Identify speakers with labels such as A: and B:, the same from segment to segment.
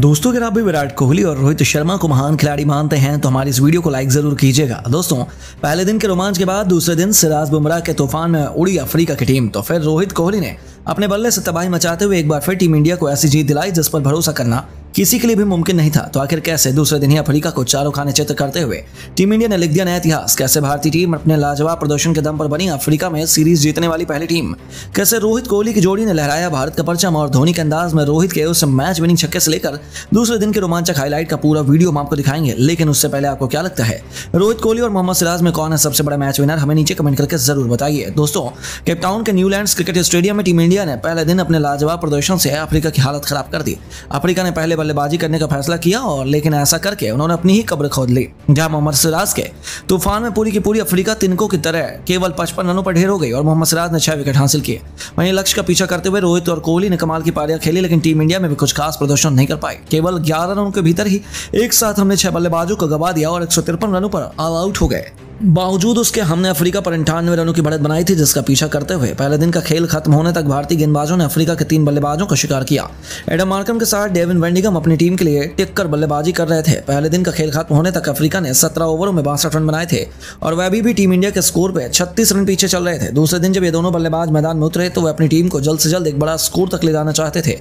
A: दोस्तों अगर आप भी विराट कोहली और रोहित शर्मा को महान खिलाड़ी मानते हैं तो हमारी इस वीडियो को लाइक जरूर कीजिएगा दोस्तों पहले दिन के रोमांच के बाद दूसरे दिन सिराज बुमराह के तूफान में उड़ी अफ्रीका की टीम तो फिर रोहित कोहली ने अपने बल्ले से तबाही मचाते हुए एक बार फिर टीम इंडिया को ऐसी जीत दिलाई जिस पर भरोसा करना किसी के लिए भी मुमकिन नहीं था तो आखिर कैसे दूसरे दिन ही अफ्रीका को चारों खाने चित्र करते हुए टीम इंडिया ने लिख दिया नया इतिहास कैसे भारतीय टीम अपने लाजवाब प्रदर्शन के दम पर बनी अफ्रीका में सीरीज जीतने वाली पहली टीम कैसे रोहित कोहली की जोड़ी ने लहराया भारत का परचम और धोनी के अंदाज में रोहित के उस मैच विनिंग छक्के से लेकर दूसरे दिन के रोमांचक हाईलाइट का पूरा वीडियो हम आपको दिखाएंगे लेकिन उससे पहले आपको क्या लगता है रोहित कोहली और मोहम्मद सिराज में कौन है सबसे बड़ा मैच विनर हमें नीचे कमेंट करके जरूर बताइए दोस्तों केपटाउन के न्यूलैंड क्रिकेट स्टेडियम में टीम इंडिया ने पहले दिन अपने लाजवाब प्रदर्शन से अफ्रीका की हालत खराब कर दी अफ्रीका ने पहले बल्लेबाजी करने का फैसला किया और लेकिन ऐसा करके उन्होंने अपनी ही कब्र खोद ली जहां मोहम्मद सिराज के तूफान में पूरी की पूरी अफ्रीका तिनकों की तरह केवल पचपन रनों पर ढेर हो गई और मोहम्मद सिराज ने छह विकेट हासिल किए वहीं लक्ष्य का पीछा करते हुए रोहित और कोहली ने कमाल की पारियां खेली लेकिन टीम इंडिया में भी कुछ खास प्रदर्शन नहीं कर पाए केवल ग्यारह रनों के भीतर ही एक साथ हमने छह बल्लेबाजों को गवा दिया और एक रनों पर ऑल आउट हो गए बावजूद उसके हमने अफ्रीका पर अंठानवे रनों की बढ़त बनाई थी जिसका पीछा करते हुए पहले दिन का खेल खत्म होने तक भारतीय गेंदबाजों ने अफ्रीका के तीन बल्लेबाजों का शिकार किया एडम मार्कम के साथ डेविन वेंडिगम अपनी टीम के लिए टिककर बल्लेबाजी कर रहे थे पहले दिन का खेल खत्म होने तक अफ्रीका ने सत्रह ओवरों में बासठ रन बनाए थे और वह अभी भी टीम इंडिया के स्कोर पर छत्तीस रन पीछे चल रहे थे दूसरे दिन जब ये दोनों बल्लेबाज मैदान में उतरे तो वे अपनी टीम को जल्द से जल्द एक बड़ा स्कोर तक ले जाना चाहते थे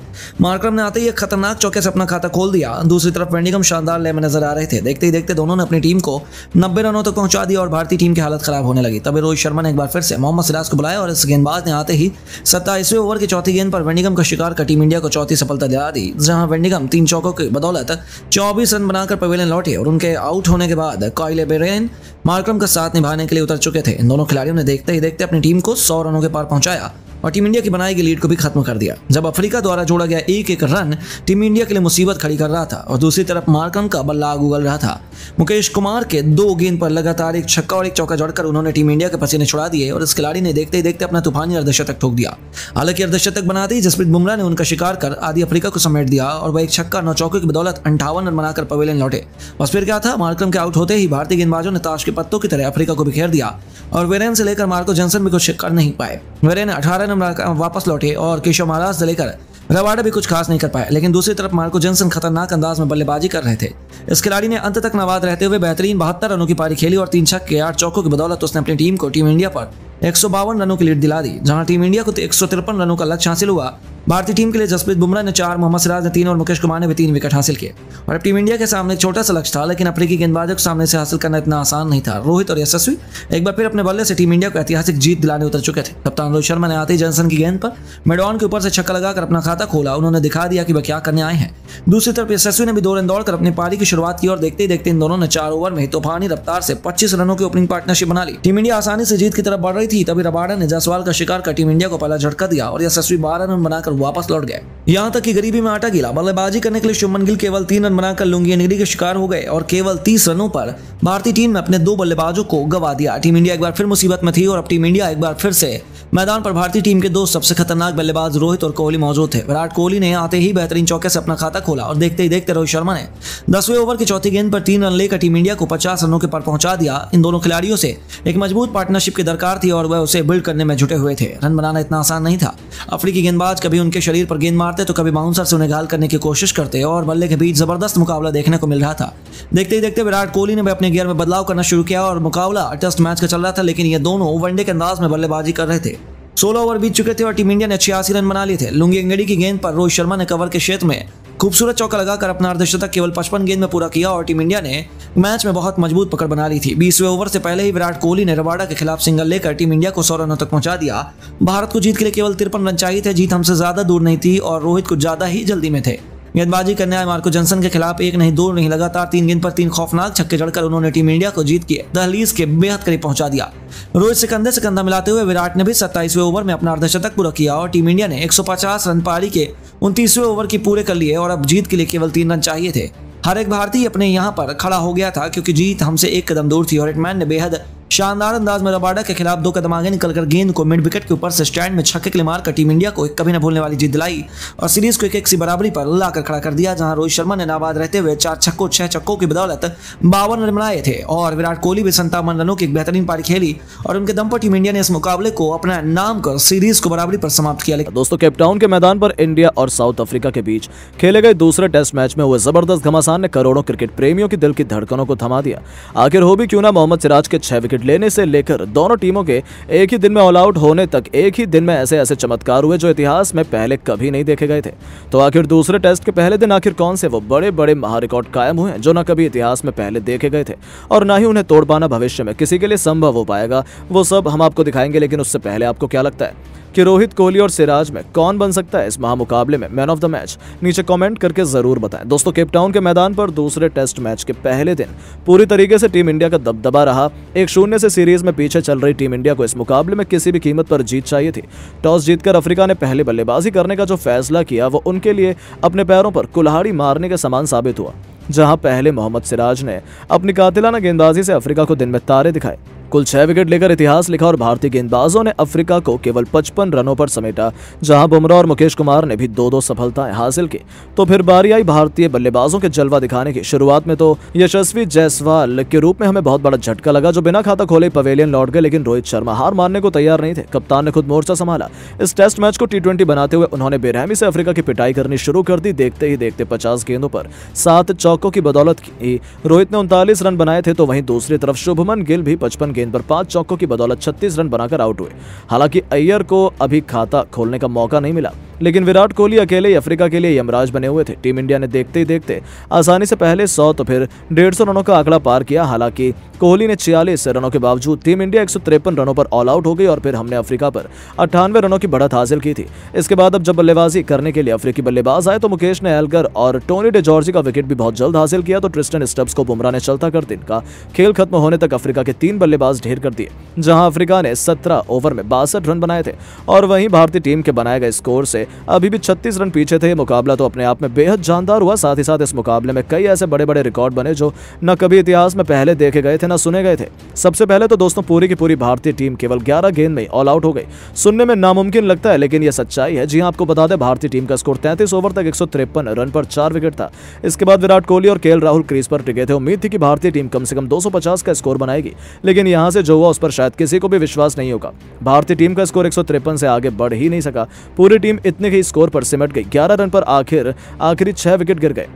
A: मार्क्रम ने आते ही एक खतरनाक चौके से अपना खाता खोल दिया दूसरी तरफ वेंडिगम शानदार ले में नजर आ रहे थे देखते ही देखते दोनों ने अपनी टीम को नब्बे रनों तक पहुंचा दिया और भारतीय टीम की हालत खराब होने लगी तभी रोहित शर्मा ने एक बार फिर से मोहम्मद सिराज को बुलाया और इस गेंदबाज ने आते ही सत्ताईसवें ओवर के चौथी गेंद पर वेंडिगम का शिकार कर टीम इंडिया को चौथी सफलता दिला दी जहां वेंडिगम तीन चौकों की बदौलत चौबीस रन बनाकर पवेलियन लौटे और उनके आउट होने के बाद कॉयले बेरेन मार्क्रम का साथ निभाने के लिए उतर चुके थे इन दोनों खिलाड़ियों ने देखते ही देखते अपनी टीम को सौ रनों के पार पहुंचाया और टीम इंडिया की बनाई गई लीड को भी खत्म कर दिया जब अफ्रीका द्वारा जोड़ा गया एक एक रन टीम इंडिया के लिए मुसीबत खड़ी कर रहा था और दूसरी तरफ मार्कम का बल्ला उगल रहा था मुकेश कुमार के दो गेंद पर लगातार एक छक्का और एक चौका जड़कर उन्होंने टीम इंडिया के पसीने छुड़ा दिए और इस खिलाड़ी ने देखते ही देखते अपना तूफानी अर्धशतक ठोक दिया हालांकि अर्धशतक बनाते ही जसप्रीत बुमराह ने उनका शिकार कर आदि अफ्रीका को समेट दिया और वह एक छक्का नौ चौके की बदौलत अंठावन रन बनाकर पवेलियन लौटे बस फिर क्या था मार्कम के आउट होते ही भारतीय गेंदबाजों ने ताश के पत्तों की तरह अफ्रीका को बिखेर दिया और वेरेन से लेकर मार्को जनसन भी कुछ कर नहीं पाए वेरेन अठारह में वापस लौटे और केशव महाराज से लेकर रबाडा भी कुछ खास नहीं कर पाया लेकिन दूसरी तरफ मार्को जॉनसन खतरनाक अंदाज में बल्लेबाजी कर रहे थे इस खिलाड़ी ने अंत तक नवाद रहते हुए बेहतरीन बहत्तर रनों की पारी खेली और तीन छक के आठ चौकों की बदौलत उसने अपनी टीम को टीम इंडिया पर एक रनों की लीड दिला दी जहां टीम इंडिया को एक रनों का लक्ष्य हासिल हुआ भारतीय टीम के लिए जसप्रीत बुमराह ने चार मोहम्मद सिराज ने तीन और मुकेश कुमार ने भी तीन विकेट हासिल किए और अब टीम इंडिया के सामने छोटा सा लक्ष्य था लेकिन अफ्रीकी गेंदबाजों को सामने से हासिल करना इतना आसान नहीं था रोहित और यशस्वी एक बार फिर अपने बल्ले से टीम इंडिया को ऐतिहासिक जीत दिलाने उतर चुके थे कप्तान रोहित शर्मा ने आते जनसन की गेंद पर मेडॉन के ऊपर से छक्का लगाकर अपना खाता खोला उन्होंने दिखा दिया कि वह क्या करने आए हैं दूसरी तरफ यशस्वी ने भी दो रन दौड़कर अपनी पारी की शुरुआत की और देखते ही देखते इन दोनों ने चार ओवर में तूफानी रफ्तार से पच्चीस रनों की ओपनिंग पार्टनरशिप बना ली टीम इंडिया आसानी से जीत की तरफ बढ़ रही थी तभी रबाड़ा ने जसवाल का शिकार कर टीम इंडिया को पहला झटका दिया और यशस्वी बारह रन बनाकर वापस लौट गए यहाँ तक कि गरीबी में आटा गिला बल्लेबाजी करने के लिए शुभमन गिल केवल तीन रन बनाकर लुंगी निगरी के शिकार हो गए और केवल तीस रनों पर भारतीय टीम ने अपने दो बल्लेबाजों को गवा दिया टीम इंडिया एक बार फिर मुसीबत में थी और अब टीम इंडिया एक बार फिर से मैदान पर भारतीय टीम के दो सबसे खतरनाक बल्लेबाज रोहित और कोहली मौजूद थे विराट कोहली ने आते ही बेहतरीन चौके से अपना खाता खोला और देखते ही देखते रोहित शर्मा ने दसवें ओवर की चौथी गेंद पर तीन रन लेकर टीम इंडिया को पचास रनों के पर पहुंचा दिया इन दोनों खिलाड़ियों से एक मजबूत पार्टनरशिप की दरकार थी और वह उसे बिल्ड करने में जुटे हुए थे रन बनाना इतना आसान नहीं था अफ्रीकी गेंदबाज कभी उनके शरीर पर गेंद मारते तो कभी बाउंसर से उन्हें घायल करने की कोशिश करते और बल्ले के बीच जबरदस्त मुकाबला देखने को मिल रहा था देखते ही देखते विराट कोहली ने भी अपने गियर में बदलाव करना शुरू किया और मुकाबला टेस्ट मैच का चल रहा था लेकिन ये दोनों वनडे के अंदाज में बल्लेबाजी कर रहे थे सोलह ओवर बीत चुके थे और टीम इंडिया ने छियासी रन बना लिए थे लुंगी अंगड़ी की गेंद पर रोहित शर्मा ने कवर के क्षेत्र में खूबसूरत चौका लगाकर अपना अर्धशतक केवल पचपन गेंद में पूरा किया और टीम इंडिया ने मैच में बहुत मजबूत पकड़ बना ली थी बीसवें ओवर से पहले ही विराट कोहली ने रवाडा के खिलाफ सिंगल लेकर टीम इंडिया को सौ रनों तक पहुंचा दिया भारत को जीत के लिए केवल तिरपन रन चाहिए थे जीत हमसे ज्यादा दूर नहीं थी और रोहित कुछ ज्यादा ही जल्दी में थे गेंदबाजी करने आए मार्को जनसन के खिलाफ एक नहीं दो नहीं लगातार तीन गेंद पर तीन खौफनाक छक्के जड़कर उन्होंने टीम इंडिया को जीत के दहलीज के बेहद करीब पहुंचा दिया रोहित से कंधे से कंधा मिलाते हुए विराट ने भी सत्ताईसवें ओवर में अपना अर्धशतक पूरा किया और टीम इंडिया ने एक रन पारी के उनतीसवें ओवर की पूरे कर लिए और अब जीत के लिए केवल तीन रन चाहिए थे हर एक भारतीय अपने यहाँ पर खड़ा हो गया था क्योंकि जीत हमसे एक कदम दूर थी और हिटमैन ने बेहद शानदार अंदाज में रबाडा के खिलाफ दो कदम आगे निकलकर गेंद को मिड विकेट के ऊपर से स्टैंड में छक्के के लिए मारकर टीम इंडिया को एक कभी न भूलने वाली जीत दिलाई और सीरीज को एक एक सी बराबरी पर लाकर खड़ा कर दिया जहां रोहित शर्मा ने नाबाद रहते हुए चार छक्कों छह छक्कों की बदौलत बावन रन बनाए थे और विराट कोहली भी संतावन रनों की एक
B: बेहतरीन पारी खेली और उनके दम पर टीम इंडिया ने इस मुकाबले को अपना नाम कर सीरीज को बराबरी पर समाप्त किया दोस्तों केपटाउन के मैदान पर इंडिया और साउथ अफ्रीका के बीच खेले गए दूसरे टेस्ट मैच में हुए जबरदस्त घमासान ने करोड़ों क्रिकेट प्रेमियों की दिल की धड़कनों को थमा दिया आखिर हो भी क्यों ना मोहम्मद सिराज के छह विकेट विकेट लेने से लेकर दोनों टीमों के एक ही दिन में ऑल आउट होने तक एक ही दिन में ऐसे ऐसे चमत्कार हुए जो इतिहास में पहले कभी नहीं देखे गए थे तो आखिर दूसरे टेस्ट के पहले दिन आखिर कौन से वो बड़े बड़े महारिकॉर्ड कायम हुए जो न कभी इतिहास में पहले देखे गए थे और ना ही उन्हें तोड़ पाना भविष्य में किसी के लिए संभव हो पाएगा वो सब हम आपको दिखाएंगे लेकिन उससे पहले आपको क्या लगता है कि रोहित कोहली और सिराज में कौन बन सकता है इस महामुकाबले में मैन ऑफ द मैच नीचे कमेंट करके जरूर बताएं दोस्तों केपटाउन के मैदान पर दूसरे टेस्ट मैच के पहले दिन पूरी तरीके से टीम इंडिया का दबदबा रहा एक शून्य शून्य से सीरीज में पीछे चल रही टीम इंडिया को इस मुकाबले में किसी भी कीमत पर जीत चाहिए थी टॉस जीतकर अफ्रीका ने पहले बल्लेबाजी करने का जो फैसला किया वो उनके लिए अपने पैरों पर कुल्हाड़ी मारने के समान साबित हुआ जहां पहले मोहम्मद सिराज ने अपनी कातिलाना गेंदबाजी से अफ्रीका को दिन में तारे दिखाए कुल छह विकेट लेकर इतिहास लिखा और भारतीय गेंदबाजों ने अफ्रीका को केवल 55 रनों पर समेटा जहां बुमराह और मुकेश कुमार ने भी दो दो सफलताएं हासिल की तो फिर बारी आई भारतीय बल्लेबाजों के जलवा दिखाने की शुरुआत में तो यशस्वी जायसवाल के रूप में हमें बहुत बड़ा झटका लगा जो बिना खाता खोले पवेलियन लौट गए लेकिन रोहित शर्मा हार मारने को तैयार नहीं थे कप्तान ने खुद मोर्चा संभाला इस टेस्ट मैच को टी बनाते हुए उन्होंने बेरहमी से अफ्रीका की पिटाई करनी शुरू कर दी देखते ही देखते पचास गेंदों पर सात चौकों की बदौलत की रोहित ने उनतालीस रन बनाए थे तो वहीं दूसरी तरफ शुभमन गिल भी पचपन गेंद पर पांच चौकों की बदौलत छत्तीस रन बनाकर आउट हुए हालांकि अय्यर को अभी खाता खोलने का मौका नहीं मिला लेकिन विराट कोहली अकेले ही अफ्रीका के लिए यमराज बने हुए थे टीम इंडिया ने देखते ही देखते आसानी से पहले सौ तो फिर डेढ़ रनों का आंकड़ा पार किया हालांकि कोहली ने छियालीस रनों के बावजूद टीम इंडिया एक रनों पर ऑल आउट हो गई और फिर हमने अफ्रीका पर अट्ठानवे रनों की बढ़त हासिल की थी इसके बाद अब जब बल्लेबाजी करने के लिए अफ्रीकी बल्लेबाज आए तो मुकेश ने एलगर और टोनी डे जॉर्जी का विकेट भी बहुत जल्द हासिल किया तो ट्रिस्टन स्टब्स को बुमराह ने चलता कर दिन का खेल खत्म होने तक अफ्रीका के तीन बल्लेबाज ढेर कर दिए जहां अफ्रीका ने सत्रह ओवर में बासठ रन बनाए थे और वहीं भारतीय टीम के बनाए गए स्कोर से अभी भी छत्तीस रन पीछे थे मुकाबला तो अपने आप में बेहद जानदार हुआ साथ ही साथ इस मुकाबले में कई ऐसे बड़े बड़े रिकॉर्ड बने जो न कभी इतिहास में पहले देखे गए थे न सुने गए थे सबसे पहले तो दोस्तों पूरी की पूरी भारतीय टीम केवल ग्यारह गेंद में ऑल आउट हो गई सुनने में नामुमकिन लगता है लेकिन यह सच्चाई है जी हाँ, आपको बता दें भारतीय टीम का स्कोर तैंतीस ओवर तक एक रन पर चार विकेट था इसके बाद विराट कोहली और के राहुल क्रीज पर टिके थे उम्मीद थी कि भारतीय टीम कम से कम 250 का स्कोर बनाएगी लेकिन यहां से जो हुआ उस पर शायद किसी को भी विश्वास नहीं होगा भारतीय टीम का स्कोर एक से आगे बढ़ ही नहीं सका पूरी टीम इतने के स्कोर पर सिमट गई ग्यारह रन पर आखिर आखिरी छह विकेट गिर गए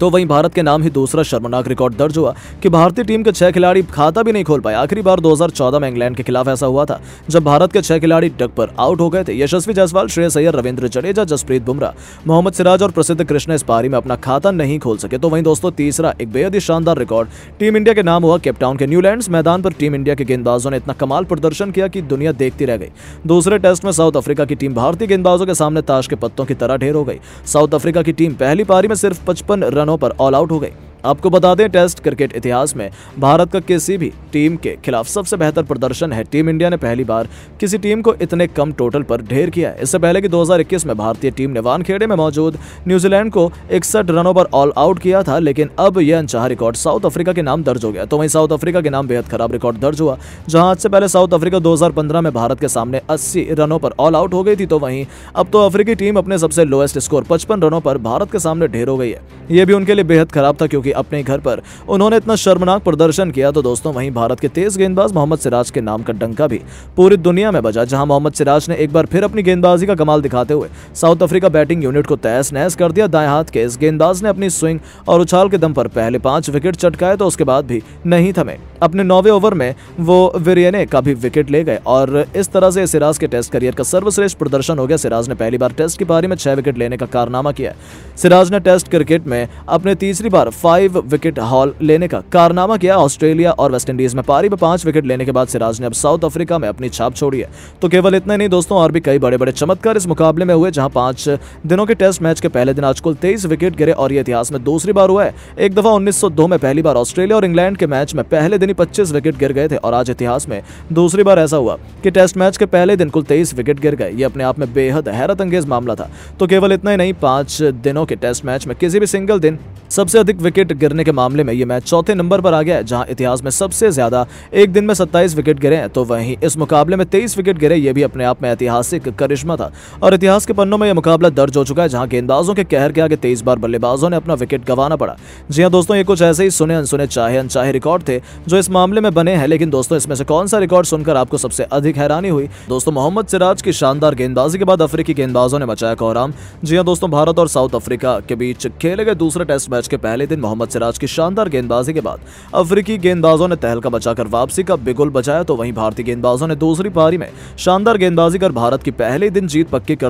B: तो वहीं भारत के नाम ही दूसरा शर्मनाक रिकॉर्ड दर्ज हुआ कि भारतीय टीम के छह खिलाड़ी खाता भी नहीं खोल पाए आखिरी बार 2014 में इंग्लैंड के खिलाफ ऐसा हुआ था जब भारत के छह खिलाड़ी डग पर आउट हो गए थे यशस्वी जायसवाल श्रेयस अय्यर रविंद्र जडेजा जसप्रीत बुमराह मोहम्मद सिराज और प्रसिद्ध कृष्ण इस पारी में अपना खाता नहीं खोल सके तो वहीं दोस्तों तीसरा एक बेहद ही शानदार रिकॉर्ड टीम इंडिया के नाम हुआ केपटाउन के न्यूलैंड मैदान पर टीम इंडिया के गेंदबाजों ने इतना कमाल प्रदर्शन किया कि दुनिया देखती रह गई दूसरे टेस्ट में साउथ अफ्रीका की टीम भारतीय गेंदबाजों के सामने ताश के पत्तों की तरह ढेर हो गई साउथ अफ्रीका की टीम पहली पारी में सिर्फ पचपन रन पर ऑल आउट हो गए आपको बता दें टेस्ट क्रिकेट इतिहास में भारत का किसी भी टीम के खिलाफ सबसे बेहतर प्रदर्शन है टीम इंडिया ने पहली बार किसी टीम को इतने कम टोटल पर ढेर किया है इससे पहले कि 2021 में भारतीय टीम ने वानखेड़े में मौजूद न्यूजीलैंड को इकसठ रनों पर ऑल आउट किया था लेकिन अब यह अनचाह रिकॉर्ड साउथ अफ्रीका के नाम दर्ज हो गया तो वहीं साउथ अफ्रीका के नाम बेहद खराब रिकॉर्ड दर्ज हुआ जहां आज से पहले साउथ अफ्रीका दो में भारत के सामने अस्सी रनों पर ऑल आउट हो गई थी तो वहीं अब तो अफ्रीकी टीम अपने सबसे लोएस्ट स्कोर पचपन रनों पर भारत के सामने ढेर हो गई है यह भी उनके लिए बेहद खराब था क्योंकि कि अपने घर पर उन्होंने इतना शर्मनाक प्रदर्शन किया तो दोस्तों वहीं भारत के तेज गेंदबाज मोहम्मद सिराज के नाम का डंका भी पूरी दुनिया में बजा जहां मोहम्मद सिराज ने एक बार फिर अपनी गेंदबाजी का कमाल दिखाते हुए साउथ अफ्रीका बैटिंग यूनिट को तहस नहस कर दिया दाएं हाथ के इस गेंदबाज ने अपनी स्विंग और उछाल के दम पर पहले पांच विकेट चटकाए तो उसके बाद भी नहीं थमे अपने नौवे ओवर में वो विरियने का भी विकेट ले गए और इस तरह से सिराज के टेस्ट करियर का सर्वश्रेष्ठ प्रदर्शन हो गया सिराज ने पहली बार टेस्ट की पारी में छह विकेट लेने का कारनामा किया सिराज ने टेस्ट क्रिकेट में अपने तीसरी बार फाइव विकेट हॉल लेने का कारनामा किया ऑस्ट्रेलिया और वेस्टइंडीज में पारी में पांच विकेट लेने के बाद सिराज ने अब साउथ अफ्रीका में अपनी छाप छोड़ी है तो केवल इतना नहीं दोस्तों और भी कई बड़े बड़े चमत्कार इस मुकाबले में हुए जहां पांच दिनों के टेस्ट मैच के पहले दिन आज कुल तेईस विकेट गिरे और यह इतिहास में दूसरी बार हुआ है एक दफा उन्नीस में पहली बार ऑस्ट्रेलिया और इंग्लैंड के मैच में पहले दिन यानी 25 विकेट गिर गए थे और आज इतिहास में दूसरी बार ऐसा हुआ कि टेस्ट मैच के पहले दिन कुल तेईस विकेट गिर गए ये अपने आप में बेहद हैरत अंगेज मामला था तो केवल इतना ही नहीं पांच दिनों के टेस्ट मैच में किसी भी सिंगल दिन सबसे अधिक विकेट गिरने के मामले में ये मैच चौथे नंबर पर आ गया है जहां इतिहास में सबसे ज्यादा एक दिन में 27 विकेट गिरे हैं तो वहीं इस मुकाबले में 23 विकेट गिरे ये भी अपने आप में ऐतिहासिक करिश्मा था और इतिहास के पन्नों में यह मुकाबला दर्ज हो चुका है जहां गेंदबाजों के कहर के आगे तेईस बार बल्लेबाजों ने अपना विकेट गंवाना पड़ा जी हाँ दोस्तों ये कुछ ऐसे ही सुने अनसुने चाहे अनचाहे रिकॉर्ड थे जो इस मामले में बने हैं लेकिन दोस्तों इसमें से कौन सा रिकॉर्ड सुनकर आपको सबसे अधिक हैरानी हुई दोस्तों मोहम्मद सिराज की शानदार गेंदबाजी के बाद अफ्रीकी गेंदबाजों ने बचाया कोहराम जी हाँ दोस्तों भारत और साउथ अफ्रीका के बीच खेले गए दूसरे टेस्ट मैच के पहले दिन मोहम्मद सिराज की शानदार गेंदबाजी के बाद अफ्रीकी गेंदबाजों ने तहलका बचाकर वापसी का बिगुल बचाया तो वहीं भारतीय गेंदबाजों ने दूसरी पारी में शानदार गेंदबाजी कर भारत की पहले दिन जीत पक्की कर